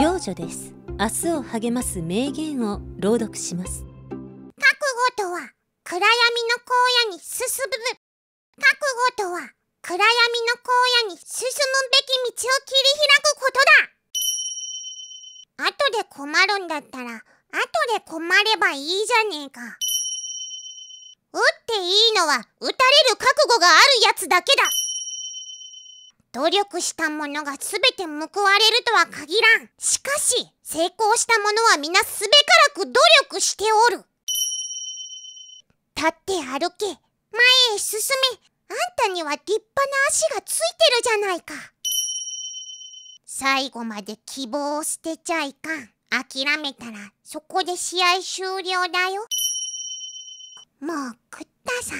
幼女です明日を励ます名言を朗読します覚悟とは暗闇の荒野に進む覚悟とは暗闇の荒野に進むべき道を切り開くことだ後で困るんだったら後で困ればいいじゃねえか撃っていいのは撃たれる覚悟があるやつだけだ努力したものが全て報われるとは限らん。しかし、成功した者は皆すべからく努力しておる。立って歩け、前へ進め、あんたには立派な足がついてるじゃないか。最後まで希望を捨てちゃいかん。諦めたらそこで試合終了だよ。もう食ったさ。